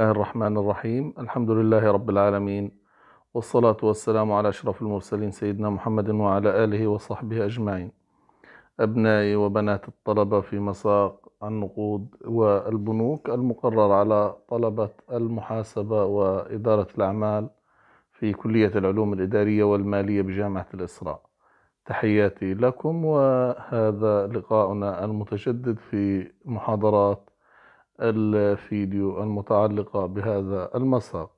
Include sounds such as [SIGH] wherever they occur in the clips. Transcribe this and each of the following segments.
الله الرحمن الرحيم الحمد لله رب العالمين والصلاة والسلام على أشرف المرسلين سيدنا محمد وعلى آله وصحبه أجمعين أبنائي وبنات الطلبة في مساق النقود والبنوك المقرر على طلبة المحاسبة وإدارة الأعمال في كلية العلوم الإدارية والمالية بجامعة الإسراء تحياتي لكم وهذا لقاؤنا المتجدد في محاضرات الفيديو المتعلقة بهذا المساق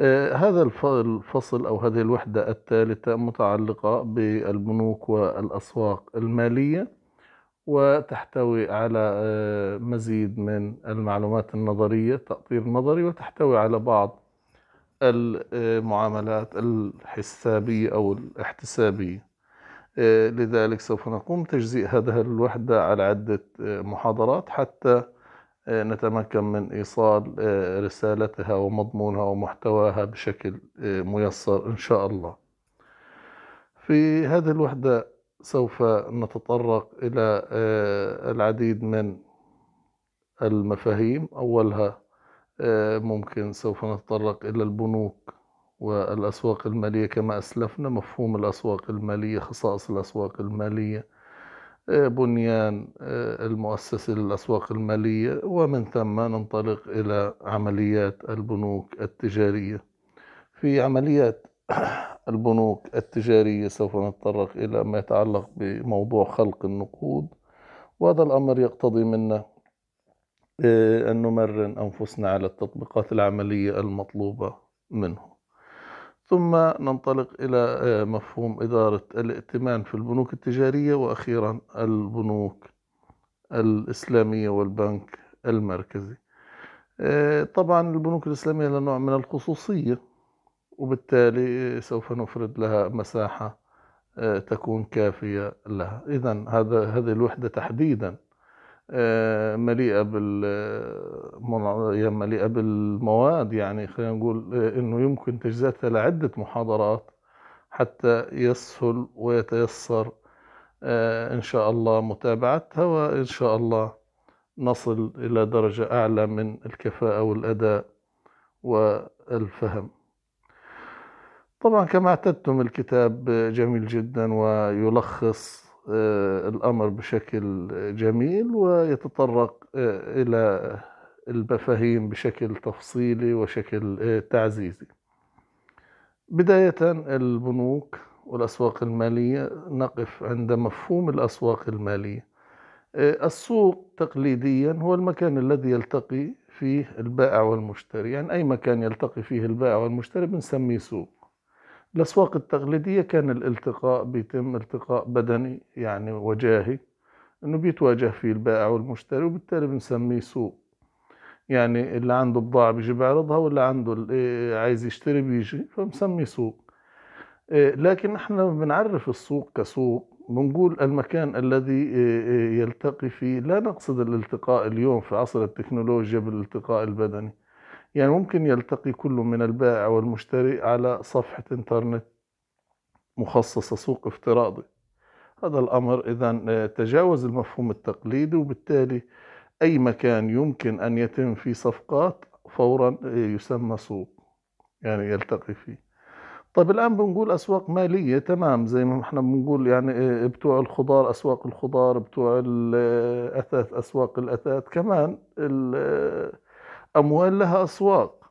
آه، هذا الفصل أو هذه الوحدة الثالثة متعلقة بالبنوك والأسواق المالية وتحتوي على آه، مزيد من المعلومات النظرية تأطير نظري وتحتوي على بعض المعاملات الحسابية أو الاحتسابية آه، لذلك سوف نقوم تجزئ هذه الوحدة على عدة محاضرات حتى آه، نتمكن من إيصال آه، رسالتها ومضمونها ومحتواها بشكل آه، ميسر إن شاء الله في هذه الوحدة سوف نتطرق إلى العديد من المفاهيم أولها ممكن سوف نتطرق إلى البنوك والأسواق المالية كما أسلفنا مفهوم الأسواق المالية خصائص الأسواق المالية بنيان آه، المؤسسة للأسواق المالية ومن ثم ننطلق إلى عمليات البنوك التجارية في عمليات [CLEARS THROAT] البنوك التجارية سوف نتطرق إلى ما يتعلق بموضوع خلق النقود وهذا الأمر يقتضي منا آه، أن نمرن أنفسنا على التطبيقات العملية المطلوبة منه ثم ننطلق إلى آه، مفهوم إدارة الائتمان في البنوك التجارية وأخيرا البنوك الإسلامية والبنك المركزي آه، طبعا البنوك الإسلامية لها نوع من الخصوصية وبالتالي آه، سوف نفرد لها مساحة تكون كافية لها إذا هذا هذه الوحدة تحديدا آه، مليئه بال مليئه بالمواد يعني خلينا نقول آه، انه يمكن تجزئتها لعده محاضرات حتى يسهل ويتيسر آه، ان شاء الله متابعتها وان شاء الله نصل الى درجه اعلى من الكفاءه والاداء والفهم طبعا كما اعتدتم الكتاب جميل جدا ويلخص آه، الأمر بشكل جميل ويتطرق آه، إلى المفاهيم بشكل تفصيلي وشكل آه، تعزيزي بداية البنوك والأسواق المالية نقف عند مفهوم الأسواق المالية السوق تقليديا هو المكان الذي يلتقي فيه البائع والمشتري يعني أي مكان يلتقي فيه البائع والمشتري بنسميه سوق الأسواق التقليدية كان الالتقاء بيتم التقاء بدني يعني وجاهي انه بيتواجه فيه البائع والمشتري وبالتالي بنسميه سوق يعني اللي عنده بضاعة بيجي بيعرضها واللي عنده إيه، عايز يشتري بيجي فبنسميه سوق إيه، لكن احنا بنعرف السوق كسوق بنقول المكان الذي إيه، يلتقي فيه لا نقصد الالتقاء اليوم في عصر التكنولوجيا بالالتقاء البدني يعني ممكن يلتقي كل من البائع والمشتري على صفحة انترنت مخصصة سوق افتراضي هذا الأمر إذا آه، تجاوز المفهوم التقليدي وبالتالي أي مكان يمكن أن يتم فيه صفقات فورا آه، يسمى سوق يعني يلتقي فيه طيب الآن بنقول أسواق مالية تمام زي ما احنا بنقول يعني آه، بتوع الخضار أسواق الخضار بتوع الأثاث أسواق الأثاث كمان أموال لها أسواق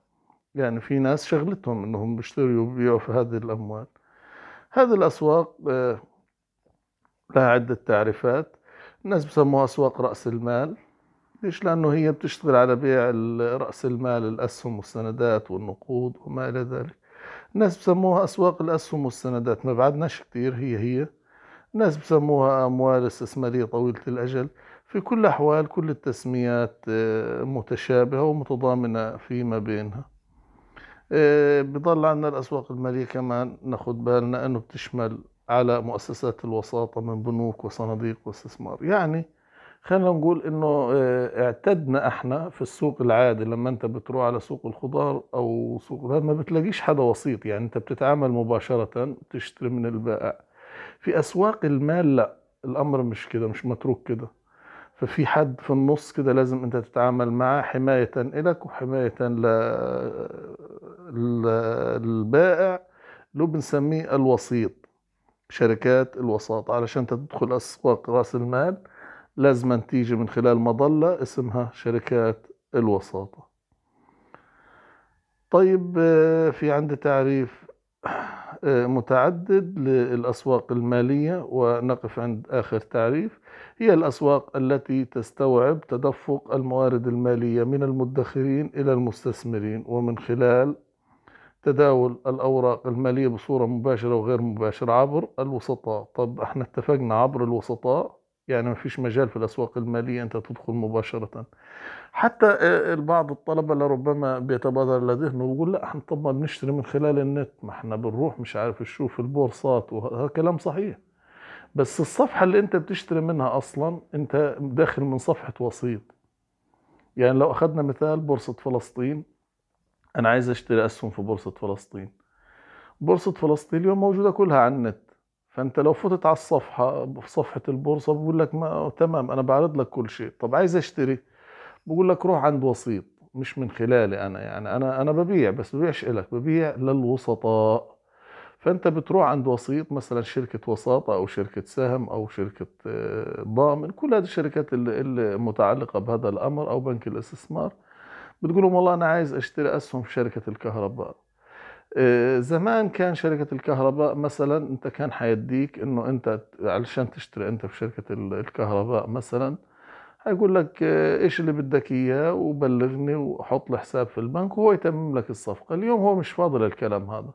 يعني في ناس شغلتهم أنهم بيشتروا وبيبيعوا في هذه الأموال هذه الأسواق آه، لها عدة تعريفات الناس بسموها أسواق رأس المال ليش؟ لأنه هي بتشتغل على بيع رأس المال الأسهم والسندات والنقود وما إلى ذلك الناس بسموها أسواق الأسهم والسندات ما بعدناش كتير هي هي الناس بسموها أموال استثمارية طويلة الأجل في كل الأحوال كل التسميات آه، متشابهة ومتضامنة فيما بينها آه، بضل عندنا الأسواق المالية كمان ناخد بالنا أنه بتشمل على مؤسسات الوساطة من بنوك وصناديق واستثمار يعني خلينا نقول انه آه، اعتدنا احنا في السوق العادي لما انت بتروح على سوق الخضار او سوق هذا ما بتلاقيش حدا وسيط يعني انت بتتعامل مباشرة تشتري من البائع في اسواق المال لا الامر مش كده مش متروك كده ففي حد في النص كده لازم انت تتعامل معاه حماية لك وحماية للبائع اللي بنسميه الوسيط شركات الوساطة علشان تدخل أسواق رأس المال لازم تيجي من خلال مظلة اسمها شركات الوساطة طيب آه، في عندي تعريف آه، متعدد للأسواق المالية ونقف عند آخر تعريف هي الأسواق التي تستوعب تدفق الموارد المالية من المدخرين إلى المستثمرين ومن خلال تداول الأوراق المالية بصورة مباشرة وغير مباشرة عبر الوسطاء طب احنا اتفقنا عبر الوسطاء يعني ما فيش مجال في الأسواق المالية أنت تدخل مباشرة حتى آه، البعض الطلبة لربما بيتبادر لذهنه ويقول لا احنا طب ما بنشتري من خلال النت ما احنا بنروح مش عارف نشوف البورصات وهذا كلام صحيح بس الصفحة اللي انت بتشتري منها أصلا انت داخل من صفحة وسيط يعني لو أخذنا مثال بورصة فلسطين أنا عايز أشتري أسهم في بورصة فلسطين بورصة فلسطين اليوم موجودة كلها على النت فانت لو فتت على الصفحه في صفحه البورصه بقول لك ما تمام انا بعرض لك كل شيء طب عايز اشتري بقول لك روح عند وسيط مش من خلالي انا يعني انا انا ببيع بس ببيعش لك ببيع للوسطاء فانت بتروح عند وسيط مثلا شركه وساطه او شركه سهم او شركه آه، ضامن كل هذه الشركات اللي المتعلقه بهذا الامر او بنك الاستثمار بتقول لهم والله انا عايز اشتري اسهم في شركه الكهرباء آه، زمان كان شركة الكهرباء مثلا انت كان حيديك انه انت علشان تشتري انت في شركة الكهرباء مثلا هيقول لك آه، ايش اللي بدك اياه وبلغني وحط لي حساب في البنك وهو يتمم لك الصفقة اليوم هو مش فاضل الكلام هذا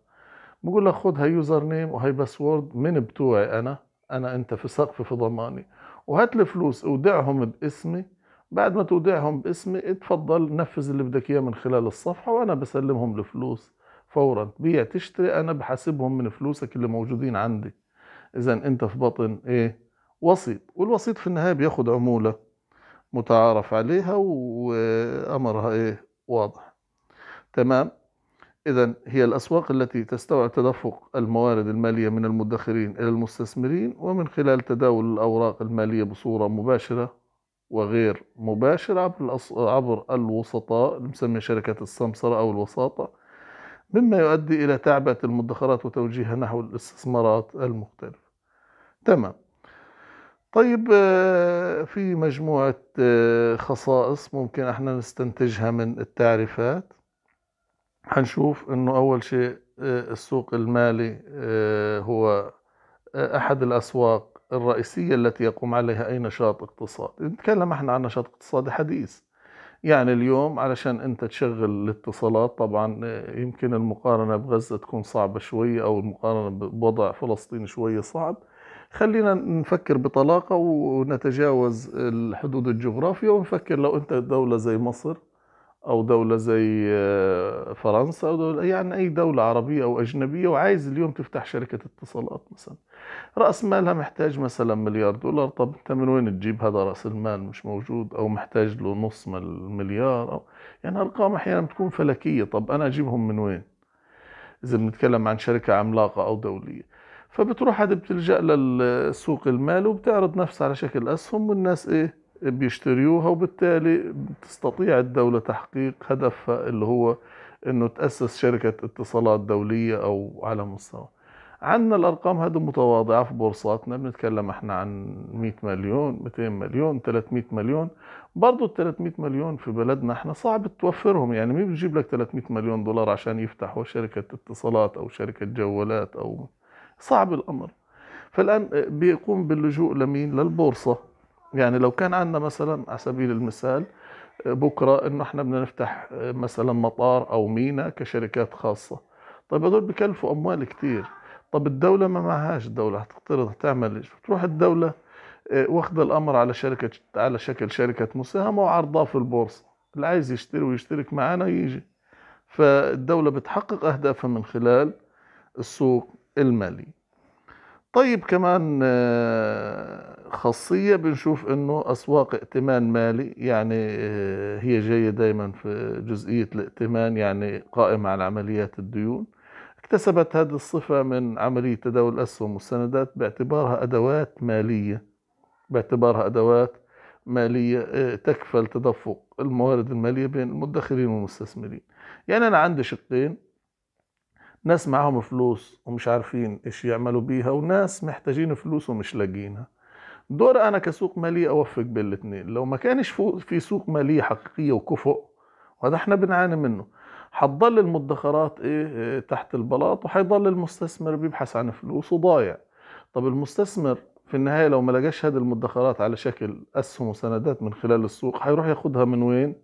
بقول لك خذ هاي يوزر نيم وهي باسورد من بتوعي انا انا انت في سقف في ضماني وهات الفلوس اودعهم باسمي بعد ما تودعهم باسمي اتفضل نفذ اللي بدك اياه من خلال الصفحة وانا بسلمهم الفلوس فورا بيع تشتري انا بحاسبهم من فلوسك اللي موجودين عندي اذا انت في بطن ايه وسيط والوسيط في النهايه بياخد عموله متعارف عليها وامرها ايه واضح تمام إذا هي الأسواق التي تستوعب تدفق الموارد المالية من المدخرين إلى المستثمرين ومن خلال تداول الأوراق المالية بصورة مباشرة وغير مباشرة عبر, عبر الوسطاء بنسميها شركة السمسرة أو الوساطة مما يؤدي إلى تعبئة المدخرات وتوجيهها نحو الاستثمارات المختلفة تمام طيب آه، في مجموعة آه، خصائص ممكن احنا نستنتجها من التعريفات هنشوف انه اول شيء آه، السوق المالي هو احد الاسواق الرئيسية التي يقوم عليها اي نشاط اقتصادي نتكلم احنا عن نشاط اقتصادي حديث يعني اليوم علشان انت تشغل الاتصالات طبعا آه، يمكن المقارنة بغزة تكون صعبة شوية او المقارنة بوضع فلسطين شوية صعب خلينا نفكر بطلاقة ونتجاوز الحدود الجغرافية ونفكر لو انت دولة زي مصر او دوله زي آه، فرنسا او دوله يعني اي دوله عربيه او اجنبيه وعايز اليوم تفتح شركه اتصالات مثلا راس مالها محتاج مثلا مليار دولار طب انت من وين تجيب هذا راس المال مش موجود او محتاج له نص من المليار او يعني ارقام احيانا بتكون فلكيه طب انا اجيبهم من وين اذا بنتكلم عن شركه عملاقه او دوليه فبتروح هذه بتلجا للسوق المالي وبتعرض نفسها على شكل اسهم والناس ايه بيشتريوها وبالتالي تستطيع الدولة تحقيق هدفها اللي هو انه تأسس شركة اتصالات دولية او على مستوى عندنا الارقام هذه متواضعة في بورصاتنا بنتكلم احنا عن 100 مليون 200 مليون 300 مليون برضه ال 300 مليون في بلدنا احنا صعب توفرهم يعني مين بتجيب لك 300 مليون دولار عشان يفتحوا شركة اتصالات او شركة جوالات او صعب الامر فالان بيقوم باللجوء لمين للبورصة يعني لو كان عندنا مثلا على سبيل المثال بكره انه احنا بدنا نفتح مثلا مطار او مينا كشركات خاصه طيب هدول بكلفوا اموال كتير طب الدوله ما معهاش الدوله هتقترض تعمل ايش بتروح الدوله آه، واخده الامر على شركه على شكل شركه مساهمه وعرضها في البورصه اللي عايز يشتري ويشترك معانا يجي فالدوله بتحقق اهدافها من خلال السوق المالي طيب كمان آه، خاصية بنشوف انه اسواق ائتمان مالي يعني آه، هي جاية دايما في جزئية الائتمان يعني قائمة على عمليات الديون اكتسبت هذه الصفة من عملية تداول الأسهم والسندات باعتبارها أدوات مالية باعتبارها أدوات مالية آه، تكفل تدفق الموارد المالية بين المدخرين والمستثمرين يعني أنا عندي شقين ناس معاهم فلوس ومش عارفين ايش يعملوا بيها وناس محتاجين فلوس ومش لاقيينها دور انا كسوق مالي اوفق بين الاثنين لو ما كانش في سوق مالي حقيقيه وكفؤ وهذا احنا بنعاني منه حتضل المدخرات إيه،, ايه تحت البلاط وحيضل المستثمر بيبحث عن فلوس وضايع طب المستثمر في النهايه لو ما لقاش هذه المدخرات على شكل اسهم وسندات من خلال السوق حيروح ياخدها من وين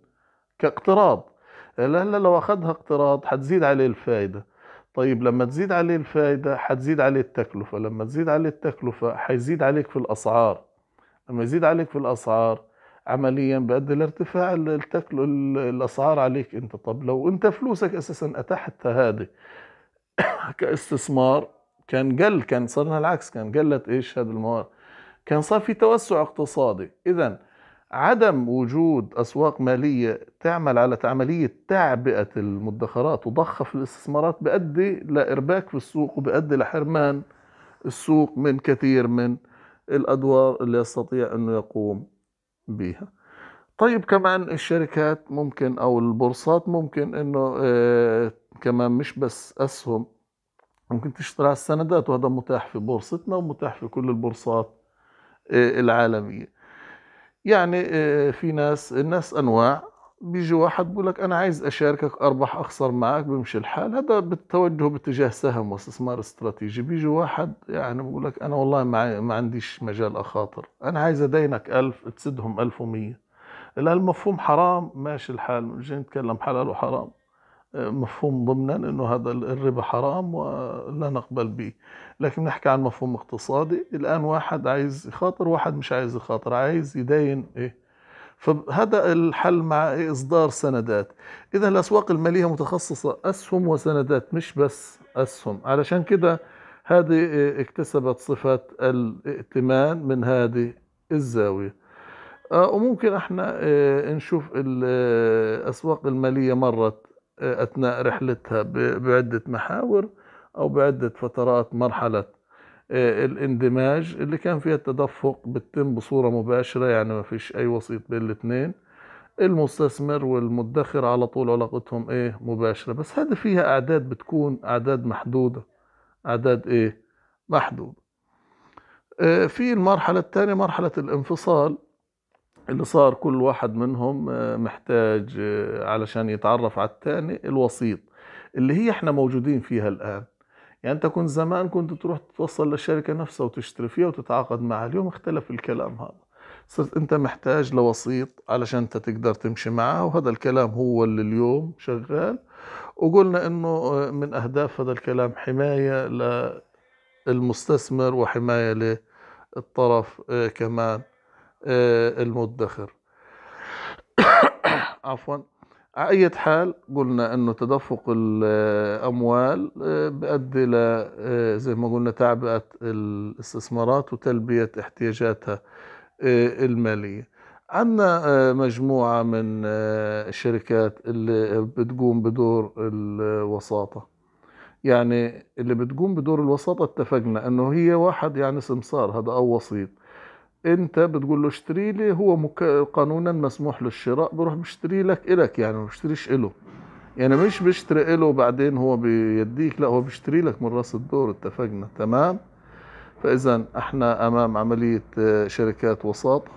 كاقتراض لا لا لو اخدها اقتراض حتزيد عليه الفايده طيب لما تزيد عليه الفائدة حتزيد عليه التكلفة لما تزيد عليه التكلفة حيزيد عليك في الأسعار لما يزيد عليك في الأسعار عمليا بيؤدي لارتفاع الأسعار عليك أنت طب لو أنت فلوسك أساسا أتحت هذه [COUGHS] كاستثمار كان قل كان صرنا العكس كان قلت إيش هذه الموارد كان صار في توسع اقتصادي إذا عدم وجود أسواق مالية تعمل على عملية تعبئة المدخرات في الاستثمارات بأدي لإرباك في السوق وبأدي لحرمان السوق من كثير من الأدوار اللي يستطيع أنه يقوم بها طيب كمان الشركات ممكن أو البورصات ممكن أنه آه، كمان مش بس أسهم ممكن تشتري على السندات وهذا متاح في بورصتنا ومتاح في كل البورصات آه، العالمية يعني آه، في ناس الناس انواع بيجي واحد بيقول لك انا عايز اشاركك اربح اخسر معك بيمشي الحال هذا بالتوجه باتجاه سهم واستثمار استراتيجي بيجي واحد يعني بيقول لك انا والله ما, ما عنديش مجال اخاطر انا عايز ادينك ألف تسدهم 1100 لا المفهوم حرام ماشي الحال مش نتكلم حلال وحرام مفهوم ضمنا انه هذا الربا حرام ولا نقبل به لكن نحكي عن مفهوم اقتصادي الان واحد عايز يخاطر واحد مش عايز يخاطر عايز يداين ايه فهذا الحل مع إيه اصدار سندات اذا الاسواق الماليه متخصصه اسهم وسندات مش بس اسهم علشان كده هذه اكتسبت صفه الائتمان من هذه الزاويه آه، وممكن احنا آه، نشوف الاسواق آه، الماليه مرت أثناء رحلتها بعدة محاور أو بعدة فترات مرحلة آه، الاندماج اللي كان فيها التدفق بتتم بصورة مباشرة يعني ما فيش أي وسيط بين الاثنين المستثمر والمدخر على طول علاقتهم ايه مباشرة بس هذه فيها أعداد بتكون أعداد محدودة أعداد ايه محدودة آه، في المرحلة الثانية مرحلة الانفصال اللي صار كل واحد منهم آه، محتاج آه، علشان يتعرف على الثاني الوسيط اللي هي احنا موجودين فيها الآن يعني انت كنت زمان كنت تروح تتوصل للشركة نفسها وتشتري فيها وتتعاقد معها اليوم اختلف الكلام هذا صرت انت محتاج لوسيط علشان انت تقدر تمشي معه وهذا الكلام هو اللي اليوم شغال وقلنا انه آه، من اهداف هذا الكلام حماية للمستثمر وحماية للطرف كمان آه، المدخر [COUGHS] عفوا على أي حال قلنا أنه تدفق الأموال آه، بأدي ل آه، زي ما قلنا تعبئة الاستثمارات وتلبية احتياجاتها المالية عندنا مجموعة من الشركات اللي بتقوم بدور الوساطة يعني اللي بتقوم بدور الوساطة اتفقنا أنه هي واحد يعني سمسار هذا أو وسيط انت بتقول له اشتري لي هو مك... قانونا مسموح للشراء بروح مشتري لك الك يعني ما بشتريش له يعني مش بشتري له بعدين هو بيديك لا هو بيشتري لك من راس الدور اتفقنا تمام فاذا احنا امام عمليه آه، شركات وساطه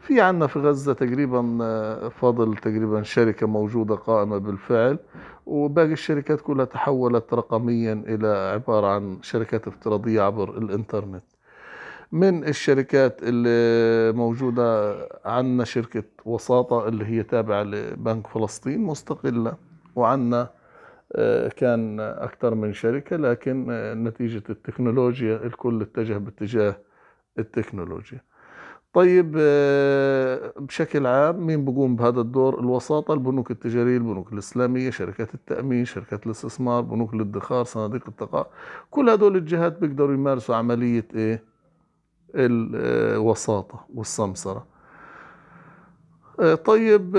في عندنا في غزة تقريبا آه، فاضل تقريبا شركة موجودة قائمة بالفعل وباقي الشركات كلها تحولت رقميا إلى عبارة عن شركات افتراضية عبر الإنترنت من الشركات اللي موجودة عندنا شركة وساطة اللي هي تابعة لبنك فلسطين مستقلة وعندنا آه، كان أكثر من شركة لكن آه، نتيجة التكنولوجيا الكل اتجه باتجاه التكنولوجيا طيب آه، بشكل عام مين بقوم بهذا الدور الوساطة البنوك التجارية البنوك الإسلامية شركات التأمين شركات الاستثمار بنوك الادخار صناديق التقاعد كل هدول الجهات بيقدروا يمارسوا عملية إيه الوساطة والسمسرة آه، طيب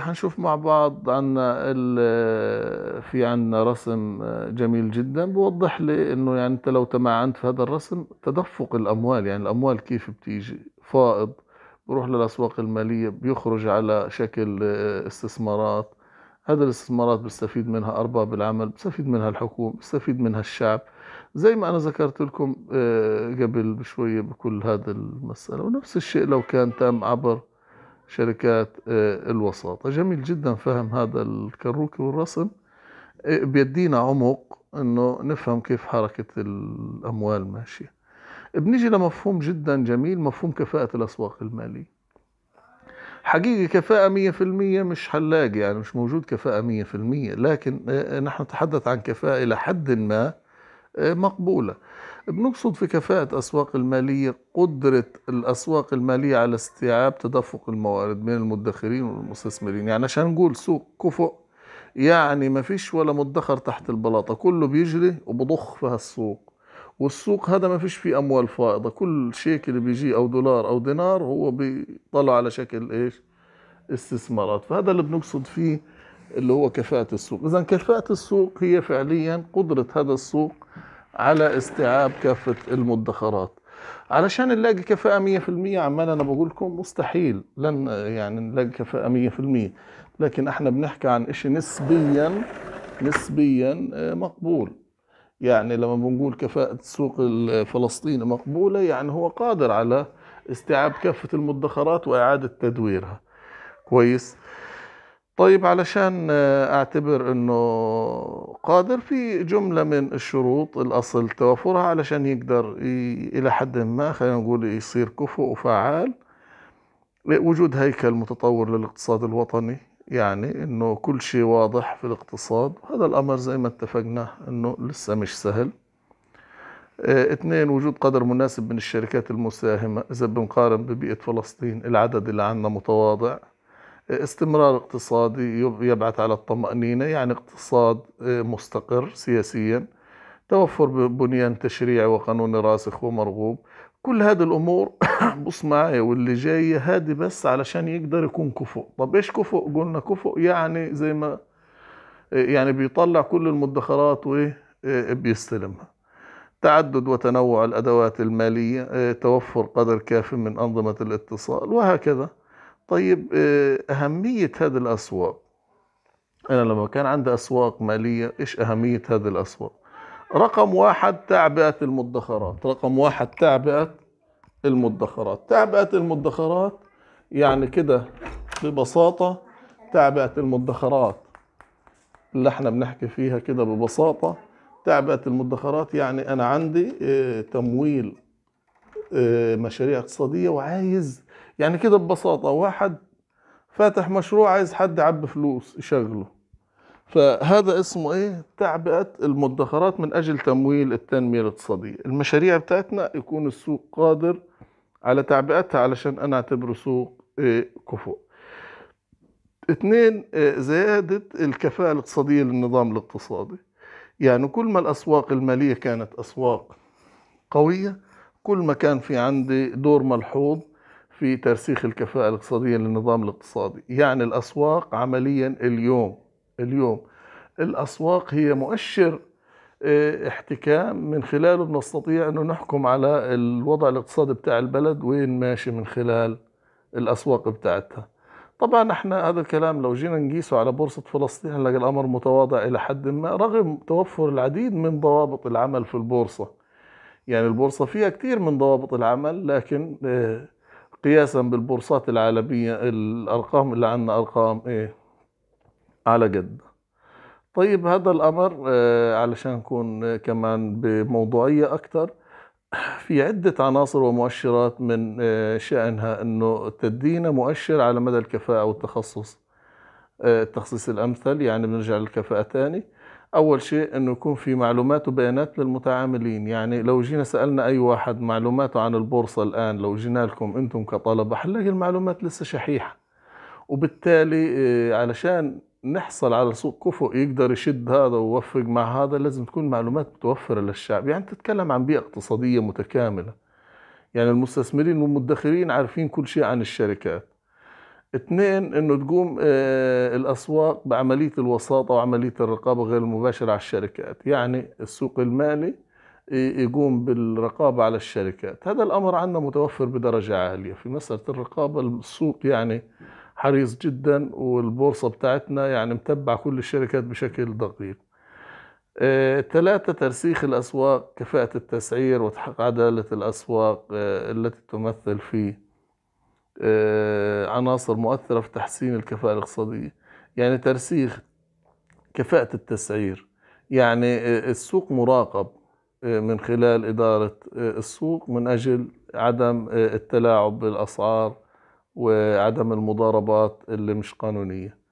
هنشوف آه، مع بعض عنا آه، في عنا رسم جميل جدا بوضح لي انه يعني انت لو تمعنت في هذا الرسم تدفق الاموال يعني الاموال كيف بتيجي فائض بروح للاسواق الماليه بيخرج على شكل استثمارات هذا الاستثمارات بيستفيد منها ارباب العمل بيستفيد منها الحكومه بيستفيد منها الشعب زي ما أنا ذكرت لكم آه، قبل بشوية بكل هذا المسألة ونفس الشيء لو كان تم عبر شركات آه، الوساطة جميل جدا فهم هذا الكروكي والرسم آه، بيدينا عمق انه نفهم كيف حركة الاموال ماشية بنيجي لمفهوم جدا جميل مفهوم كفاءة الاسواق المالية حقيقة كفاءة 100% مش حلاقي يعني مش موجود كفاءة 100% لكن نحن نتحدث عن كفاءة إلى حد ما آه، مقبولة بنقصد في كفاءة أسواق المالية قدرة الأسواق المالية على استيعاب تدفق الموارد من المدخرين والمستثمرين يعني عشان نقول سوق كفؤ يعني ما فيش ولا مدخر تحت البلاطة كله بيجري وبضخ في هالسوق والسوق هذا ما فيش فيه أموال فائضة كل شيكل اللي بيجي أو دولار أو دينار هو بيطلع على شكل إيش استثمارات فهذا اللي بنقصد فيه اللي هو كفاءة السوق إذا كفاءة السوق هي فعليا قدرة هذا السوق على استيعاب كافة المدخرات علشان نلاقي كفاءة 100% عمال أنا بقول لكم مستحيل لن يعني نلاقي كفاءة 100% لكن احنا بنحكي عن شيء نسبيا نسبيا آه، مقبول يعني لما بنقول كفاءة السوق الفلسطيني مقبولة يعني هو قادر على استيعاب كافة المدخرات وإعادة تدويرها كويس طيب علشان آه، اعتبر انه قادر في جملة من الشروط الاصل توافرها علشان يقدر الى حد ما خلينا نقول يصير كفؤ وفعال وجود هيكل متطور للاقتصاد الوطني يعني انه كل شيء واضح في الاقتصاد هذا الامر زي ما اتفقنا انه لسه مش سهل آه، اثنين وجود قدر مناسب من الشركات المساهمة إذا بنقارن ببيئة فلسطين العدد اللي عندنا متواضع استمرار اقتصادي يبعث على الطمأنينة يعني اقتصاد آه، مستقر سياسيا توفر بنيان تشريعي وقانوني راسخ ومرغوب كل هذه الامور [COUGHS] بص معايا واللي جاي هادي بس علشان يقدر يكون كفؤ طب ايش كفؤ قلنا كفؤ يعني زي ما آه، يعني بيطلع كل المدخرات وبيستلمها آه، تعدد وتنوع الادوات الماليه توفر قدر كاف من انظمه الاتصال وهكذا طيب آه، أهمية هذه الأسواق أنا لما كان عندي أسواق مالية إيش أهمية هذه الأسواق رقم واحد تعبئة المدخرات رقم واحد تعبئة المدخرات تعبئة المدخرات يعني كده ببساطة تعبئة المدخرات اللي احنا بنحكي فيها كده ببساطة تعبئة المدخرات يعني أنا عندي آه، تمويل آه، مشاريع اقتصادية وعايز يعني كده ببساطة واحد فاتح مشروع عايز حد يعب فلوس يشغله فهذا اسمه ايه تعبئة المدخرات من اجل تمويل التنمية الاقتصادية المشاريع بتاعتنا يكون السوق قادر على تعبئتها علشان انا اعتبره سوق إيه كفؤ اتنين إيه زيادة الكفاءة الاقتصادية للنظام الاقتصادي يعني كل ما الاسواق المالية كانت اسواق قوية كل ما كان في عندي دور ملحوظ في ترسيخ الكفاءة الاقتصادية للنظام الاقتصادي يعني الأسواق عمليا اليوم اليوم الأسواق هي مؤشر آه، احتكام من خلاله بنستطيع أنه نحكم على الوضع الاقتصادي بتاع البلد وين ماشي من خلال الأسواق بتاعتها طبعا احنا هذا الكلام لو جينا نقيسه على بورصة فلسطين هنلاقي الأمر متواضع إلى حد ما رغم توفر العديد من ضوابط العمل في البورصة يعني البورصة فيها كثير من ضوابط العمل لكن اه قياسا بالبورصات العالمية الأرقام اللي عندنا أرقام إيه على جد طيب هذا الأمر آه، علشان نكون آه، كمان بموضوعية أكتر في عدة عناصر ومؤشرات من آه، شأنها أنه تدينا مؤشر على مدى الكفاءة والتخصص التخصيص الأمثل يعني بنرجع للكفاءة تاني أول شيء أنه يكون في معلومات وبيانات للمتعاملين يعني لو جينا سألنا أي واحد معلوماته عن البورصة الآن لو جينا لكم أنتم كطلبة حنلاقي المعلومات لسه شحيحة وبالتالي آه، علشان نحصل على سوق كفؤ يقدر يشد هذا ويوفق مع هذا لازم تكون معلومات متوفرة للشعب يعني تتكلم عن بيئة اقتصادية متكاملة يعني المستثمرين والمدخرين عارفين كل شيء عن الشركات اثنين انه تقوم آه، الاسواق بعمليه الوساطه وعمليه الرقابه غير المباشره على الشركات، يعني السوق المالي يقوم بالرقابه على الشركات، هذا الامر عندنا متوفر بدرجه عاليه، في مساله الرقابه السوق يعني حريص جدا والبورصه بتاعتنا يعني متبع كل الشركات بشكل دقيق. ثلاثة آه، ترسيخ الأسواق كفاءة التسعير وتحقيق عدالة الأسواق آه، التي تمثل في آه، عناصر مؤثرة في تحسين الكفاءة الاقتصادية يعني ترسيخ كفاءة التسعير يعني آه، السوق مراقب آه، من خلال إدارة السوق من أجل عدم التلاعب بالأسعار وعدم المضاربات اللي مش قانونية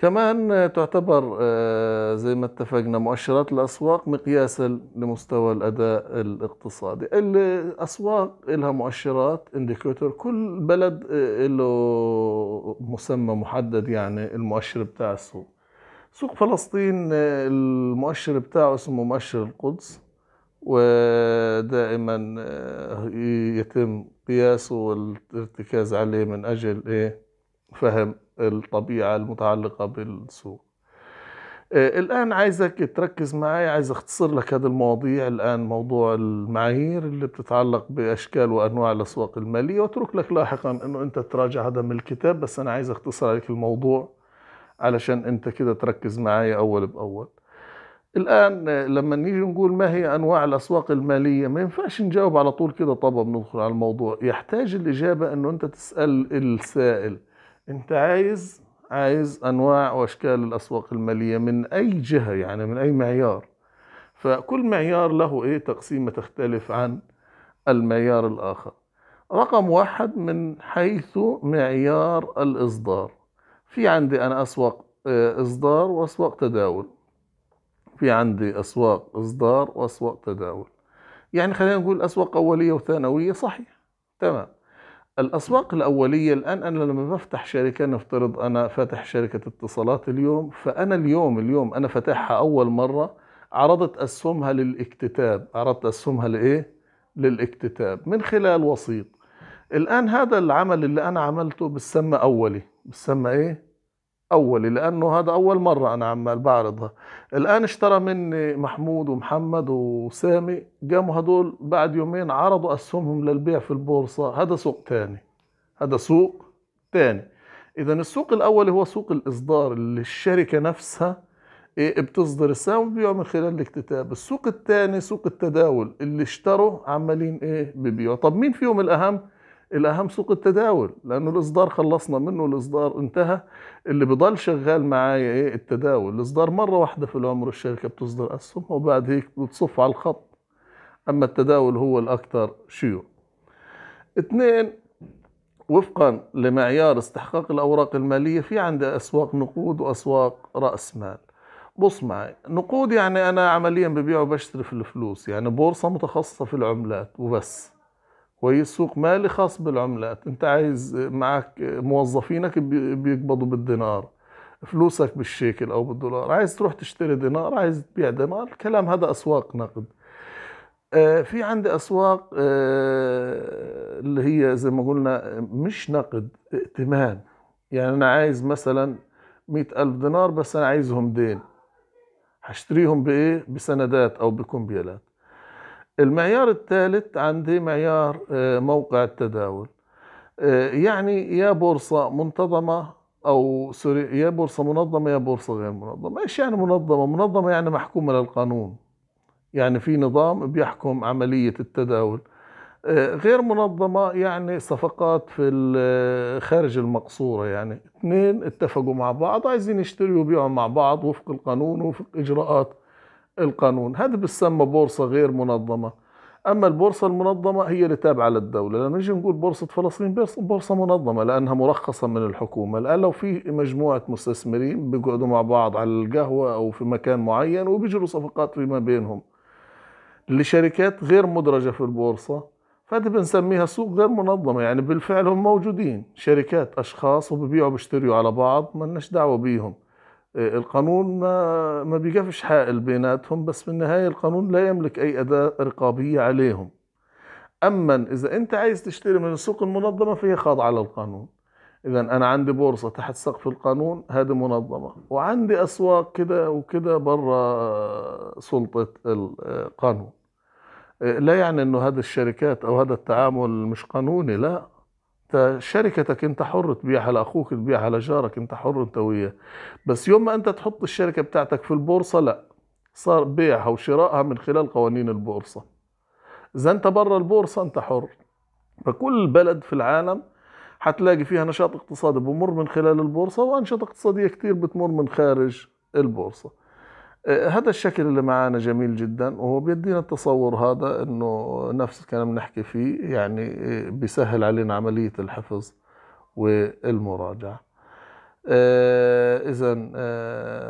كمان آه، تعتبر آه، زي ما اتفقنا مؤشرات الأسواق مقياسا لمستوى الأداء الاقتصادي الأسواق لها مؤشرات انديكيتور كل بلد آه، له مسمى محدد يعني المؤشر بتاع السوق سوق فلسطين المؤشر بتاعه اسمه مؤشر القدس ودائما يتم قياسه والارتكاز عليه من أجل إيه فهم الطبيعة المتعلقة بالسوق آه، الآن عايزك تركز معي عايز اختصر لك هذه المواضيع الآن موضوع المعايير اللي بتتعلق بأشكال وأنواع الأسواق المالية واترك لك لاحقا أنه أنت تراجع هذا من الكتاب بس أنا عايز اختصر عليك الموضوع علشان أنت كده تركز معي أول بأول الآن آه، لما نيجي نقول ما هي أنواع الأسواق المالية ما ينفعش نجاوب على طول كده طبعا بندخل على الموضوع يحتاج الإجابة أنه أنت تسأل السائل انت عايز عايز انواع واشكال الاسواق الماليه من اي جهه يعني من اي معيار فكل معيار له ايه تقسيمه تختلف عن المعيار الاخر رقم واحد من حيث معيار الاصدار في عندي انا اسواق آه، اصدار واسواق تداول في عندي اسواق اصدار واسواق تداول يعني خلينا نقول اسواق اوليه وثانويه صحيح تمام الأسواق الأولية الآن أنا لما بفتح شركة نفترض أنا فاتح شركة اتصالات اليوم فأنا اليوم اليوم أنا فاتحها أول مرة عرضت أسهمها للاكتتاب عرضت أسهمها لإيه؟ للاكتتاب من خلال وسيط الآن هذا العمل اللي أنا عملته بتسمى أولي بتسمى إيه؟ اولي لانه هذا اول مره انا عمال بعرضها الان اشترى مني محمود ومحمد وسامي قاموا هدول بعد يومين عرضوا اسهمهم للبيع في البورصه هذا سوق تاني هذا سوق تاني اذا السوق الاولي هو سوق الاصدار اللي الشركه نفسها إيه، بتصدر السهم وبيبيعوا من خلال الاكتتاب السوق الثاني سوق التداول اللي اشتروا عمالين ايه ببيعوا طب مين فيهم الاهم الاهم سوق التداول لانه الاصدار خلصنا منه الاصدار انتهى اللي بضل شغال معايا ايه التداول الاصدار مره واحده في العمر الشركه بتصدر اسهم وبعد هيك بتصف على الخط اما التداول هو الاكثر شيوع اثنين وفقا لمعيار استحقاق الاوراق الماليه في عندي اسواق نقود واسواق راس مال بص معي نقود يعني انا عمليا ببيع وبشتري في الفلوس يعني بورصه متخصصه في العملات وبس كويس سوق مالي خاص بالعملات انت عايز معك موظفينك بيقبضوا بالدينار فلوسك بالشيكل او بالدولار عايز تروح تشتري دينار عايز تبيع دينار الكلام هذا اسواق نقد آه، في عندي اسواق آه، اللي هي زي ما قلنا مش نقد ائتمان يعني انا عايز مثلا مئة الف دينار بس انا عايزهم دين هشتريهم بايه بسندات او بكمبيالات المعيار الثالث عندي معيار آه، موقع التداول آه، يعني يا بورصة منتظمة أو سوري يا بورصة منظمة يا بورصة غير منظمة إيش يعني منظمة؟ منظمة يعني محكومة للقانون يعني في نظام بيحكم عملية التداول آه، غير منظمة يعني صفقات في خارج المقصورة يعني اثنين اتفقوا مع بعض عايزين يشتروا ويبيعوا مع بعض وفق القانون وفق إجراءات القانون هذا بسمى بورصة غير منظمة أما البورصة المنظمة هي اللي تابعة للدولة لما نجي نقول بورصة فلسطين بورصة منظمة لأنها مرخصة من الحكومة الآن لو في مجموعة مستثمرين بيقعدوا مع بعض على القهوة أو في مكان معين وبيجروا صفقات فيما بينهم لشركات غير مدرجة في البورصة فهذه بنسميها سوق غير منظمة يعني بالفعل هم موجودين شركات أشخاص وبيبيعوا بيشتروا على بعض ما دعوة بيهم إيه، القانون ما ما بيقفش حائل بيناتهم بس في النهايه القانون لا يملك اي اداه رقابيه عليهم اما اذا انت عايز تشتري من السوق المنظمه فهي خاضعه للقانون اذا انا عندي بورصه تحت سقف القانون هذه منظمه وعندي اسواق كده وكده بره آه، سلطه القانون إيه، لا يعني انه هذه الشركات او هذا التعامل مش قانوني لا انت شركتك انت حر تبيعها لاخوك تبيعها لجارك انت حر انت وياه بس يوم ما انت تحط الشركه بتاعتك في البورصه لا صار بيعها وشرائها من خلال قوانين البورصه اذا انت برا البورصه انت حر فكل بلد في العالم حتلاقي فيها نشاط اقتصادي بمر من خلال البورصه وانشطه اقتصاديه كتير بتمر من خارج البورصه آه، هذا الشكل اللي معانا جميل جدا وهو بيدينا التصور هذا انه نفس الكلام بنحكي فيه يعني آه، بيسهل علينا عملية الحفظ والمراجعة آه، اذا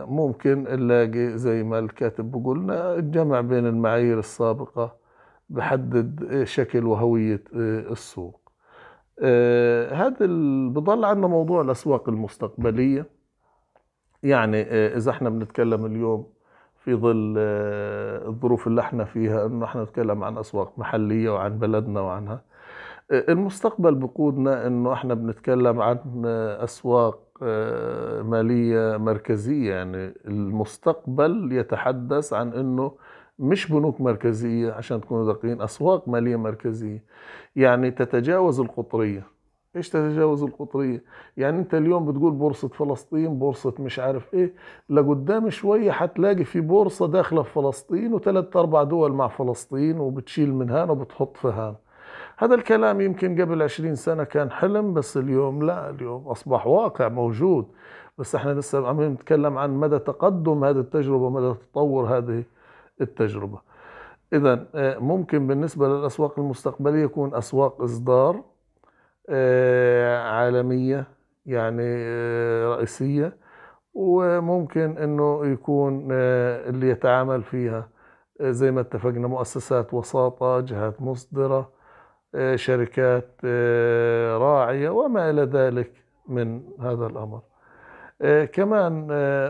ممكن نلاقي زي ما الكاتب بقولنا الجمع بين المعايير السابقة بحدد شكل وهوية السوق هذا بضل عندنا موضوع الأسواق المستقبلية يعني إذا احنا بنتكلم اليوم في ظل آه، الظروف اللي احنا فيها انه احنا نتكلم عن اسواق محليه وعن بلدنا وعنها آه، المستقبل بقودنا انه احنا بنتكلم عن آه، اسواق ماليه مركزيه يعني المستقبل يتحدث عن انه مش بنوك مركزيه عشان تكونوا دقيقين اسواق ماليه مركزيه يعني تتجاوز القطريه ايش تتجاوز القطريه يعني انت اليوم بتقول بورصه فلسطين بورصه مش عارف ايه لقدام شويه حتلاقي في بورصه داخله في فلسطين وثلاث اربع دول مع فلسطين وبتشيل من هنا وبتحط في هنا هذا الكلام يمكن قبل عشرين سنة كان حلم بس اليوم لا اليوم أصبح واقع موجود بس احنا لسه عم نتكلم عن مدى تقدم هذه التجربة مدى تطور هذه التجربة إذا آه، ممكن بالنسبة للأسواق المستقبلية يكون أسواق إصدار آه، عالمية يعني آه، رئيسية وممكن انه يكون آه، اللي يتعامل فيها زي ما اتفقنا مؤسسات وساطة جهات مصدرة شركات راعية وما إلى ذلك من هذا الأمر كمان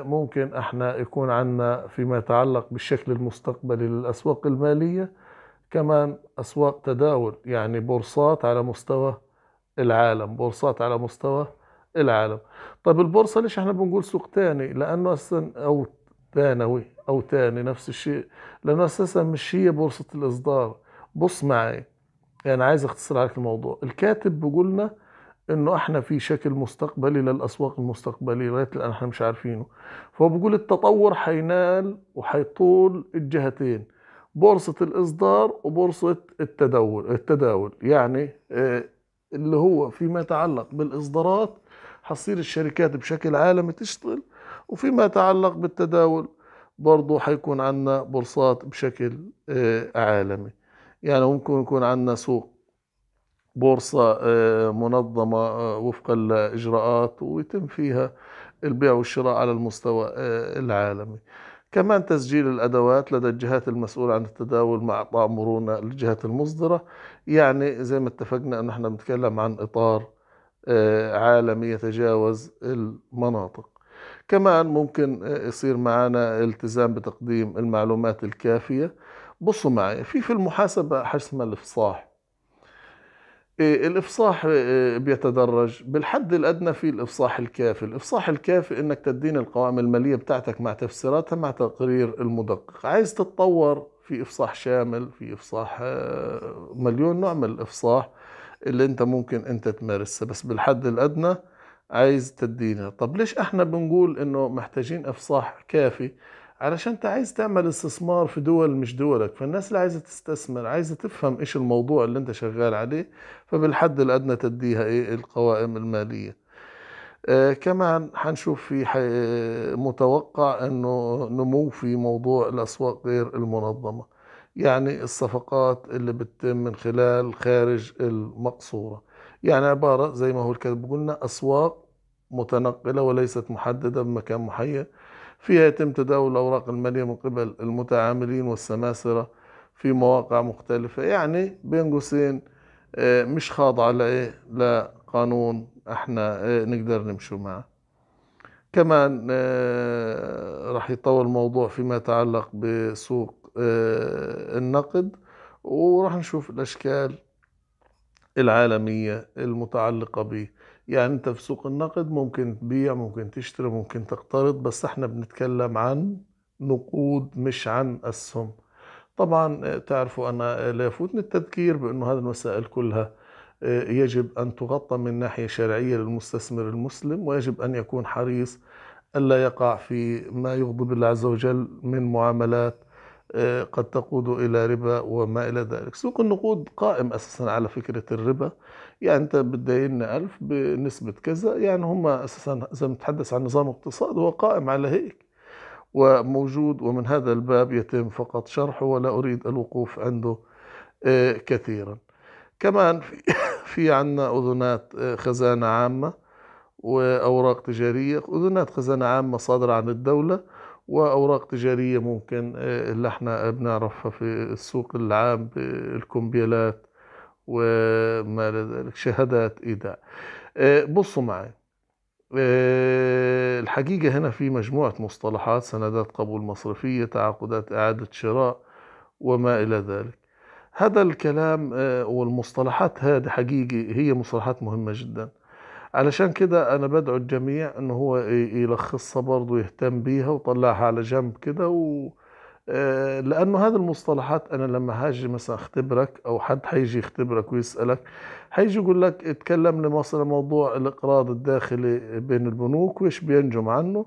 ممكن احنا يكون عندنا فيما يتعلق بالشكل المستقبلي للأسواق المالية كمان أسواق تداول يعني بورصات على مستوى العالم بورصات على مستوى العالم طيب البورصة ليش احنا بنقول سوق تاني لأنه أساسا أو ثانوي أو تاني نفس الشيء لأنه أساسا مش هي بورصة الإصدار بص معي يعني عايز اختصر عليك الموضوع الكاتب بيقولنا انه احنا في شكل مستقبلي للاسواق المستقبليه لغايه الان احنا مش عارفينه فهو بيقول التطور حينال وحيطول الجهتين بورصه الاصدار وبورصه التداول التداول يعني آه، اللي هو فيما يتعلق بالإصدارات حصير الشركات بشكل عالمي تشتغل وفيما يتعلق بالتداول برضه حيكون عندنا بورصات بشكل آه، عالمي يعني ممكن يكون عندنا سوق بورصة آه، منظمة آه، وفقا لإجراءات ويتم فيها البيع والشراء على المستوى العالمي كمان تسجيل الأدوات لدى الجهات المسؤولة عن التداول مع إعطاء مرونة للجهات المصدرة يعني زي ما اتفقنا أنه احنا بنتكلم عن إطار آه، عالمي يتجاوز المناطق كمان ممكن آه، يصير معنا التزام بتقديم المعلومات الكافية بصوا معي في في المحاسبة حسم الإفصاح إيه، الافصاح إيه، بيتدرج بالحد الادنى في الافصاح الكافي الافصاح الكافي انك تدين القوائم الماليه بتاعتك مع تفسيراتها مع تقرير المدقق عايز تتطور في افصاح شامل في افصاح آه، مليون نوع من الافصاح اللي انت ممكن انت تمارسها بس بالحد الادنى عايز تدينها طب ليش احنا بنقول انه محتاجين افصاح كافي علشان انت عايز تعمل استثمار في دول مش دولك فالناس اللي عايزه تستثمر عايزه تفهم ايش الموضوع اللي انت شغال عليه فبالحد الادنى تديها ايه القوائم الماليه آه كمان حنشوف في متوقع انه نمو في موضوع الاسواق غير المنظمه يعني الصفقات اللي بتتم من خلال خارج المقصوره يعني عباره زي ما هو الكتاب قلنا اسواق متنقله وليست محدده بمكان محدد فيها يتم تداول الأوراق المالية من قبل المتعاملين والسماسرة في مواقع مختلفة يعني بين قوسين آه، مش خاضعة لإيه لقانون احنا آه، نقدر نمشي معه كمان آه، راح يطول الموضوع فيما يتعلق بسوق النقد وراح نشوف الأشكال العالمية المتعلقة به يعني انت في سوق النقد ممكن تبيع ممكن تشتري ممكن تقترض بس احنا بنتكلم عن نقود مش عن اسهم طبعا آه، تعرفوا انا آه، لا يفوتني التذكير بانه هذه المسائل كلها آه، يجب ان تغطى من ناحيه شرعيه للمستثمر المسلم ويجب ان يكون حريص الا يقع في ما يغضب الله عز وجل من معاملات آه، قد تقود إلى ربا وما إلى ذلك سوق النقود قائم أساسا على فكرة الربا يعني أنت بتدين ألف بنسبة كذا يعني هم أساسا إذا بنتحدث عن نظام اقتصاد هو قائم على هيك وموجود ومن هذا الباب يتم فقط شرحه ولا أريد الوقوف عنده آه، كثيرا كمان في [LAUGHS] عندنا أذنات آه، خزانة عامة وأوراق تجارية أذنات خزانة عامة صادرة عن الدولة واوراق تجاريه ممكن آه، اللي احنا بنعرفها في السوق العام بالكمبيالات وما ذلك شهادات ايداع آه، بصوا معي آه، الحقيقه هنا في مجموعه مصطلحات سندات قبول مصرفيه تعاقدات اعاده شراء وما الى ذلك هذا الكلام والمصطلحات هذه حقيقي هي مصطلحات مهمه جدا علشان كده انا بدعو الجميع ان هو يلخصها برضه يهتم بيها وطلعها على جنب كده و آه، لانه هذه المصطلحات انا لما هاجي مثلا اختبرك او حد هيجي يختبرك ويسالك هيجي يقول لك اتكلم لي مثلا موضوع الاقراض الداخلي بين البنوك وايش بينجم عنه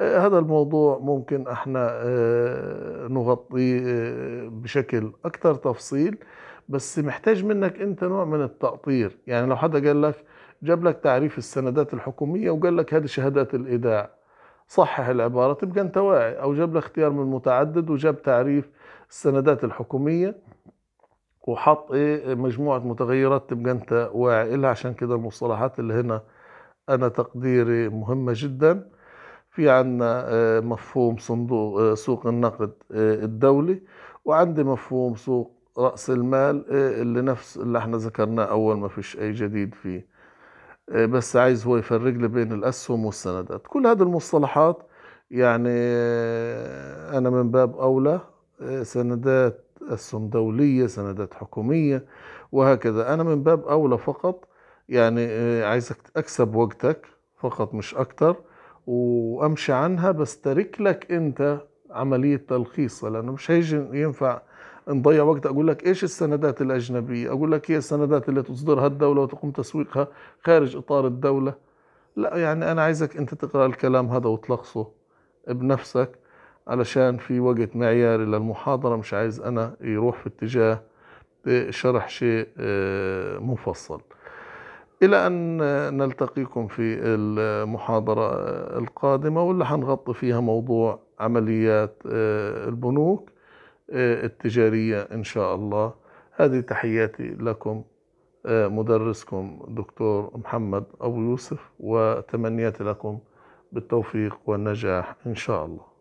آه، هذا الموضوع ممكن احنا آه، نغطيه بشكل اكثر تفصيل بس محتاج منك انت نوع من التأطير يعني لو حدا قال لك جاب لك تعريف السندات الحكومية وقال لك هذه شهادات الإيداع صحح العبارة تبقى أنت واعي أو جاب لك اختيار من متعدد وجاب تعريف السندات الحكومية وحط إيه مجموعة متغيرات تبقى أنت واعي إلها عشان كده المصطلحات اللي هنا أنا تقديري مهمة جدا في عندنا آه، مفهوم صندوق آه، سوق النقد آه، الدولي وعندي مفهوم سوق رأس المال اللي نفس اللي احنا ذكرناه أول ما فيش أي جديد فيه آه، بس عايز هو يفرق لي بين الأسهم والسندات كل هذه المصطلحات يعني آه، أنا من باب أولى آه، سندات أسهم دولية سندات حكومية وهكذا أنا من باب أولى فقط يعني عايزك أكسب وقتك فقط مش أكتر وأمشي عنها بس ترك لك أنت عملية تلخيصها لأنه مش هيجي ينفع نضيع وقت اقول لك ايش السندات الاجنبيه اقول لك هي السندات اللي تصدرها الدوله وتقوم تسويقها خارج اطار الدوله لا يعني انا عايزك انت تقرا الكلام هذا وتلخصه بنفسك علشان في وقت معياري للمحاضره مش عايز انا يروح في اتجاه شرح شيء آه، مفصل إلى أن نلتقيكم في المحاضرة القادمة واللي حنغطي فيها موضوع عمليات آه، البنوك التجارية إن شاء الله هذه تحياتي لكم آه، مدرسكم دكتور محمد أبو يوسف وتمنياتي لكم بالتوفيق والنجاح إن شاء الله